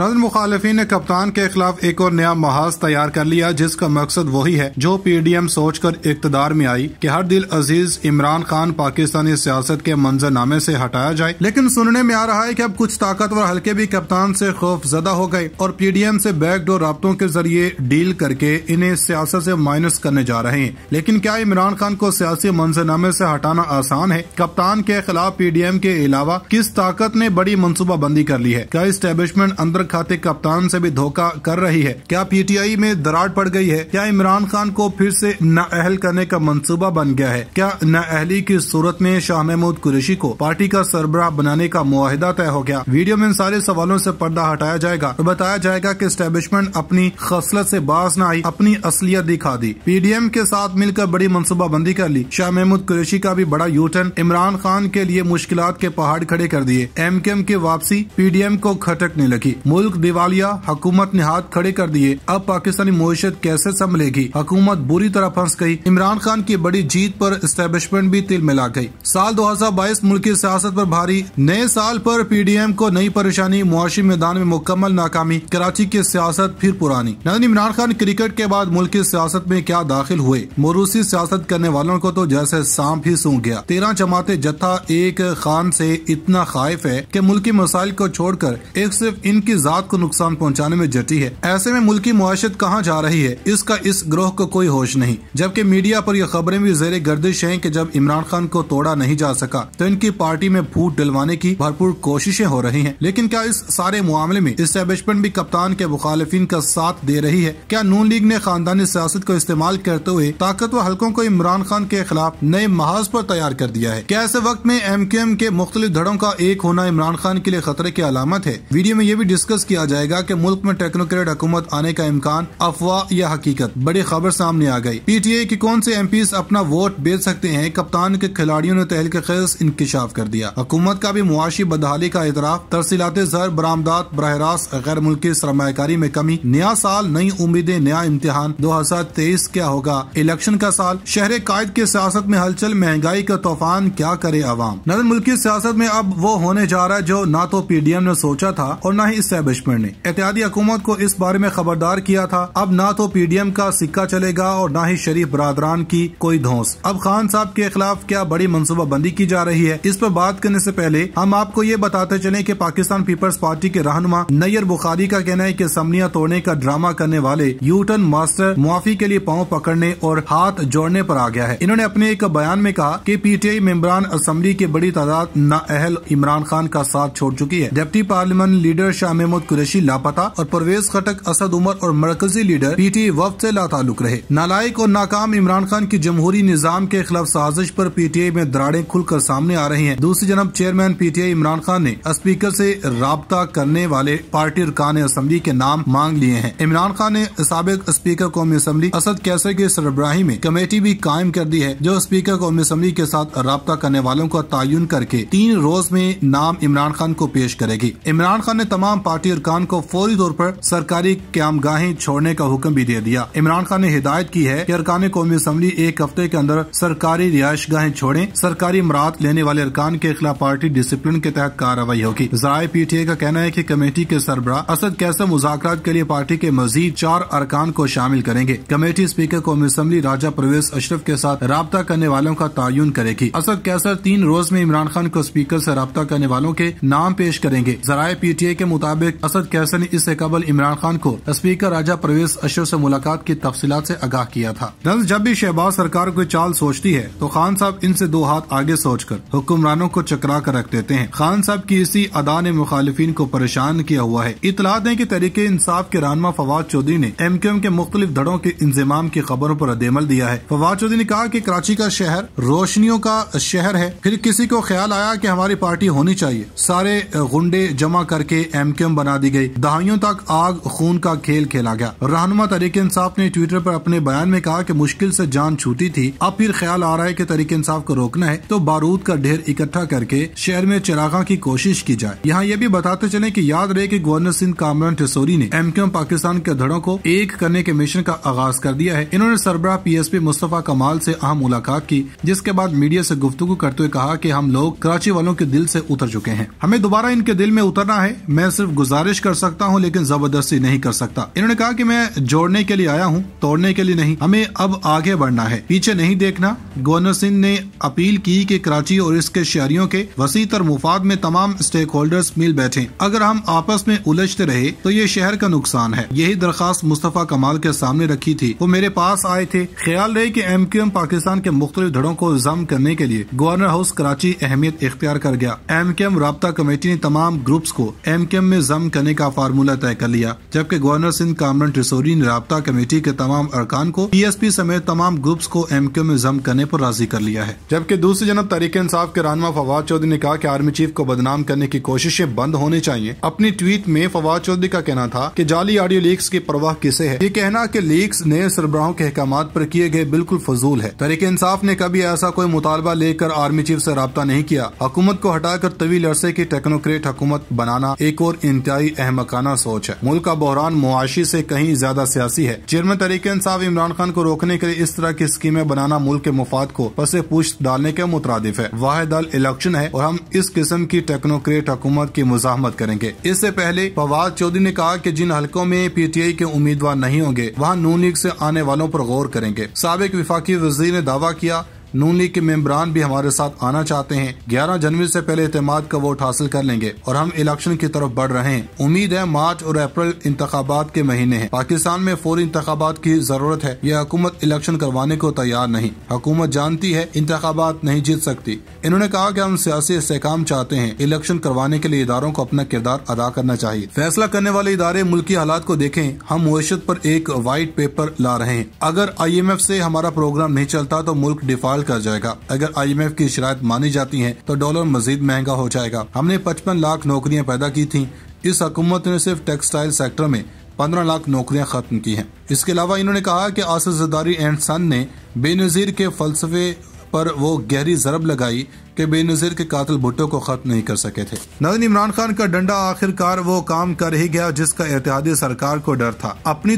नजर मुखालफी ने कप्तान के खिलाफ एक और नया महाज तैयार कर लिया जिसका मकसद वही है जो पी डी एम सोच कर इकतदार में आई की हर दिल अजीज इमरान खान पाकिस्तानी सियासत के मंजरनामे ऐसी हटाया जाए लेकिन सुनने में आ रहा है की अब कुछ ताकतवर हल्के भी कप्तान ऐसी खौफ जदा हो गए और पी डी एम ऐसी बैकडोर रबतों के जरिए डील करके इन्हें सियासत ऐसी माइनस करने जा रहे हैं लेकिन क्या इमरान खान को सियासी मंजरनामे ऐसी हटाना आसान है कप्तान के खिलाफ पी डी एम के अलावा किस ताकत ने बड़ी मनसूबाबंदी कर ली है क्या इस्टेब्लिशमेंट अंदर खाते कप्तान से भी धोखा कर रही है क्या पीटीआई में दरार पड़ गई है क्या इमरान खान को फिर से नाअहल करने का मंसूबा बन गया है क्या नाअहली की सूरत में शाह महमूद कुरेशी को पार्टी का सरबराह बनाने का मुआहदा तय हो गया वीडियो में इन सारे सवालों ऐसी पर्दा हटाया जाएगा और बताया जाएगा की स्टेब्लिशमेंट अपनी खसलत ऐसी बास न आई अपनी असलियत दिखा दी पीडीएम के साथ मिलकर बड़ी मनसूबाबंदी कर ली शाह महमूद कुरेशी का भी बड़ा यूटर्न इमरान खान के लिए मुश्किल के पहाड़ खड़े कर दिए एम के वापसी पीडीएम को खटकने लगी मुल्क दिवालिया हुकूमत ने हाथ खड़े कर दिए अब पाकिस्तानी मीशत कैसे संभलेगी हुकूमत बुरी तरह फंस गई इमरान खान की बड़ी जीत पर इस्टेब्लिशमेंट भी तिल मिला गई साल 2022 मुल्की सियासत आरोप भारी नए साल डी एम को नई परेशानी मुआशी मैदान में मुकम्मल नाकामी कराची की सियासत फिर पुरानी नजन इमरान खान क्रिकेट के बाद मुल्की सियासत में क्या दाखिल हुए मोरूसी सियासत करने वालों को तो जैसे सांप ही सूख गया तेरह जमाते जत्था एक खान से इतना खाइफ है कि मुल्की मसाइल को छोड़कर एक सिर्फ इनकी ज़ात को नुकसान पहुँचाने में जटी है ऐसे में मुल्की मुआशत कहाँ जा रही है इसका इस ग्रोह को कोई होश नहीं जबकि मीडिया आरोप ये खबरें भी जेर गर्दिश है की जब इमरान खान को तोड़ा नहीं जा सका तो इनकी पार्टी में फूट डलवाने की भरपूर कोशिशें हो रही है लेकिन क्या इस सारे मामले में इस्टेब्लिशमेंट भी कप्तान के मुखालिफिन का साथ दे रही है क्या नून लीग ने खानदानी सियासत को इस्तेमाल करते हुए ताकतवर हल्कों को इमरान खान के खिलाफ नए महाज आरोप तैयार कर दिया है क्या ऐसे वक्त में एम के मुख्तलिफ धड़ों का एक होना इमरान खान के लिए खतरे की अलामत है वीडियो में ये भी डिस्कस डिस्कस किया जाएगा कि मुल्क में टेक्नोक्रेट हुकूमत आने का इम्कान अफवाह या हकीकत बड़ी खबर सामने आ गई पीटीए की कौन से एम अपना वोट बेच सकते हैं कप्तान के खिलाड़ियों ने तहल के खेस इंकशाफ कर दिया हुकूमत का भी मुआशी बदहाली का इतराफ तरसीलाते जर बरामदात बरह रास्त गैर मुल्की सरमाकारी में कमी नया साल नई उम्मीदें नया इम्तिहान दो हजार तेईस क्या होगा इलेक्शन का साल शहर कायद की सियासत में हलचल महंगाई का तूफान क्या करे आवाम नगर मुल्की सियासत में अब वो होने जा रहा है जो ना तो पी डी एम ने सोचा था और न ही इस एस्टेब्लिशमेंट ने एहतियाती हुकूमत को इस बारे में खबरदार किया था अब न तो पी डी एम का सिक्का चलेगा और न ही शरीफ बरदरान की कोई धोस अब खान साहब के खिलाफ क्या बड़ी मनसूबाबंदी की जा रही है इस पर बात करने ऐसी पहले हम आपको ये बताते चले की पाकिस्तान पीपल्स पार्टी के रहनुमा नैयर बुखारी का कहना है की समनिया तोड़ने का ड्रामा करने वाले यूटन मास्टर मुआफी के लिए पाँव पकड़ने और हाथ जोड़ने आरोप आ गया है इन्होंने अपने एक बयान में कहा की पी टी आई मेम्बरान असम्बली की बड़ी तादाद ना अहल इमरान खान का साथ छोड़ चुकी है डिप्टी पार्लियामान लीडर शाह महमूद कुरैशी लापता और परवेज खटक असद उमर और मरकजी लीडर पी टी वफ ऐसी लाताल्लुक रहे नालायक और नाकाम इमरान खान की जमहूरी निज़ाम के खिलाफ साजिश आरोप पी टी आई में दराड़े खुलकर सामने आ रही है दूसरी जनब chairman P T I Imran Khan ने स्पीकर ऐसी रबता करने वाले पार्टी अरकान असम्बली के नाम मांग लिए हैं इमरान खान ने सबक स्पीकर कौमी असम्बली असद कैसर के सरबराही में कमेटी भी कायम कर दी है जो स्पीकर कौमी असम्बली के साथ रबता करने वालों का तयन करके तीन रोज में नाम इमरान खान को पेश करेगी इमरान खान ने तमाम पार्टी पार्टी अरकान को फौरी तौर पर सरकारी क्याम गाहें छोड़ने का हुक्म भी दे दिया इमरान खान ने हिदायत की है की अरकान कौमी असम्बली एक हफ्ते के अंदर सरकारी रिहायश गाहें छोड़े सरकारी मरात लेने वाले अरकान के खिलाफ पार्टी डिसिप्लिन के तहत कार्रवाई होगी जराये पीटीए का कहना है की कमेटी के सरबरा असद कैसे मुजाकर के लिए पार्टी के मजीद चार अरकान को शामिल करेंगे कमेटी स्पीकर कौमी असम्बली राजा परवेज अशरफ के साथ रबता करने वालों का तयन करेगी असद कैसर तीन रोज में इमरान खान को स्पीकर ऐसी रबता करने वालों के नाम पेश करेंगे जराये पीटीए के मुताबिक सदर असद ने इससे कबल इमरान खान को स्पीकर राजा परवेज अशर ऐसी मुलाकात की तफसीत ऐसी आगाह किया था दरअसल जब भी शहबाज सरकार कोई चाल सोचती है तो खान साहब इनसे दो हाथ आगे सोच कर हुक्मरानों को चकरा कर रख देते हैं खान साहब की इसी अदा ने मुखालिफिन को परेशान किया हुआ है इतला दें की तरीके इंसाफ के रानमा फवाद चौधरी ने एम क्यू एम के मुख्तलिफ धड़ों के इंजमाम की खबरों आरोप रद्देमल दिया है फवाद चौधरी ने कहा की कराची का शहर रोशनियों का शहर है फिर किसी को ख्याल आया की हमारी पार्टी होनी चाहिए सारे गुंडे जमा करके एम क्यू एम बना दी गई दहाइयों तक आग खून का खेल खेला गया रहनुमा तरीके इंसाफ ने ट्विटर पर अपने बयान में कहा कि मुश्किल से जान छूटी थी अब फिर ख्याल आ रहा है कि तरीके इंसाफ को रोकना है तो बारूद का ढेर इकट्ठा करके शहर में चिरागा की कोशिश की जाए यहाँ ये भी बताते चले की याद रहे की गवर्नर सिंह कामरान टिसोरी ने एम क्यू पाकिस्तान के धड़ों को एक करने के मिशन का आगाज कर दिया है इन्होंने सरबरा P S P Mustafa Kamal ऐसी अहम मुलाकात की जिसके बाद मीडिया ऐसी गुफ्तु करते हुए कहा की हम लोग कराची वालों के दिल ऐसी उतर चुके हैं हमें दोबारा इनके दिल में उतरना है मैं सिर्फ गुजारिश कर सकता हूँ लेकिन जबरदस्ती नहीं कर सकता इन्होंने कहा की मैं जोड़ने के लिए आया हूँ तोड़ने के लिए नहीं हमें अब आगे बढ़ना है पीछे नहीं देखना गवर्नर सिंह ने अपील की की कराची और इसके शहरियों के वसी तर मुफाद में तमाम स्टेक होल्डर्स मिल बैठे अगर हम आपस में उलझते रहे तो ये शहर का नुकसान है यही दरखास्त मुस्तफ़ा कमाल के सामने रखी थी वो मेरे पास आए थे ख्याल रहे की एम क्यू एम पाकिस्तान के मुख्तलिफ धड़ों को जम करने के लिए गवर्नर हाउस कराची अहमियत इख्तियार कर गया एम क्यू एम रबता कमेटी ने तमाम ग्रुप्स को एम क्यू एम में जम करने का फार्मूला तय कर लिया जबकि गवर्नर सिंह कामरन ट्रिसोरी ने रबता कमेटी के तमाम अरकान को पी एस पी समेत तमाम ग्रुप्स को एम क्यू में जम करने आरोप राजी कर लिया है जबकि दूसरी जनब तरीके इंसाफ के रानमा फवाद चौधरी ने कहा की आर्मी चीफ को बदनाम करने की कोशिशें बंद होनी चाहिए अपनी ट्वीट में फवाद चौधरी का कहना था की जाली ऑडियो लीक्स की परवाह किसे है ये कहना की लीक्स नए सरबराहों के अहकाम आरोप किए गए बिल्कुल फजूल है तरीके इंसाफ ने कभी ऐसा कोई मुतालबा लेकर आर्मी चीफ ऐसी रबता नहीं किया हुकूमत को हटाकर तवील अरसे की टेक्नोक्रेट हुकूमत बनाना एक और इन इंतहाई अहमकाना सोच है मुल्क का बहरान मुआशी ऐसी कहीं ज्यादा सियासी है चेयरमैन तरीके इंसाफ इमरान खान को रोकने के लिए इस तरह की स्कीमें बनाना मुल्क के मुफाद को पसे पूछ डालने के मुतरदिफ है वाहद अल इलेक्शन है और हम इस किस्म की टेक्नोक्रेट हुकूमत की मुजामत करेंगे इससे पहले फवाद चौधरी ने कहा की जिन हल्कों में पी टी आई के उम्मीदवार नहीं होंगे वहाँ नून लीग ऐसी आने वालों आरोप गौर करेंगे सबक विफाकी वजीर ने दावा किया नून लीग के मेम्बरान भी हमारे साथ आना चाहते हैं ग्यारह जनवरी ऐसी पहले अहतमाद का वोट हासिल कर लेंगे और हम इलेक्शन की तरफ बढ़ रहे हैं उम्मीद है मार्च और अप्रैल इंतबात के महीने हैं पाकिस्तान में फौरी इंतबात की जरूरत है यह हुकूमत इलेक्शन करवाने को तैयार नहीं हुकूमत जानती है इंतबात नहीं जीत सकती इन्होंने कहा की हम सियासी इसकाम चाहते हैं इलेक्शन करवाने के लिए इदारों को अपना किरदार अदा करना चाहिए फैसला करने वाले इदारे मुल्की हालात को देखे हम मैशत आरोप एक वाइट पेपर ला रहे हैं अगर आई एम एफ ऐसी हमारा प्रोग्राम नहीं चलता तो मुल्क डिफॉल्ट इस्तेमाल कर जाएगा अगर आईएमएफ की शरात मानी जाती है तो डॉलर मजीद महंगा हो जाएगा हमने पचपन लाख नौकरियाँ पैदा की थी इस हकूमत ने सिर्फ टेक्सटाइल सेक्टर में पंद्रह लाख नौकरियां खत्म की हैं इसके अलावा इन्होंने कहा कि आसिफ जदारी एंड सन ने बेनजीर के फलसफे पर वो गहरी जरब लगाई कि बेनजीर के कातिल भुट्टो को खत्म नहीं कर सके थे नजन इमरान खान का डंडा आखिरकार वो काम कर ही गया जिसका एतिहादी सरकार को डर था अपनी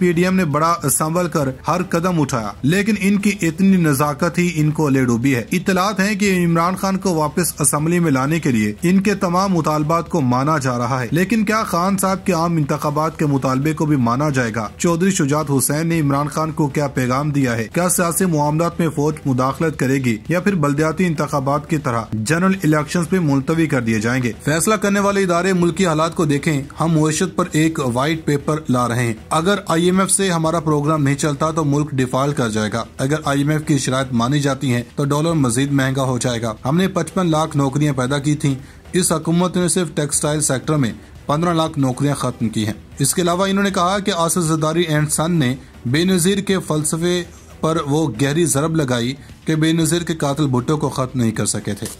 पी डी एम ने बड़ा संभल कर हर कदम उठाया लेकिन इनकी इतनी नजाकत ही इनको ले डूबी है इतलात है की इमरान खान को वापस असम्बली में लाने के लिए इनके तमाम मुतालबात को माना जा रहा है लेकिन क्या खान साहब के आम इंतबात के मुतालबे को भी माना जाएगा चौधरी शुजात हुसैन ने इमरान खान को क्या पैगाम दिया है क्या सियासी मामला में फौज मुदाखलत करेगी या फिर बल्दियाती इंतबात इंतबात की तरह जनरल इलेक्शन भी मुलतवी कर दिए जाएंगे फैसला करने वाले इदारे मुल्की हालात को देखें हम मीशत पर एक वाइट पेपर ला रहे हैं अगर आई एम एफ ऐसी हमारा प्रोग्राम नहीं चलता तो मुल्क डिफॉल्ट कर जाएगा अगर आई एम एफ की शरात मानी जाती है तो डॉलर मजीद महंगा हो जाएगा हमने पचपन लाख नौकरियाँ पैदा की थी इस हकूमत ने सिर्फ टेक्सटाइल सेक्टर में पंद्रह लाख नौकरियाँ खत्म की है इसके अलावा इन्होंने कहा की आसिफ जदारी एंड सन ने बेनजीर के फलसफे पर वो गहरी जरब लगाई कि बेनज़ीर के कातिल भुट्टो को ख़त्म नहीं कर सके थे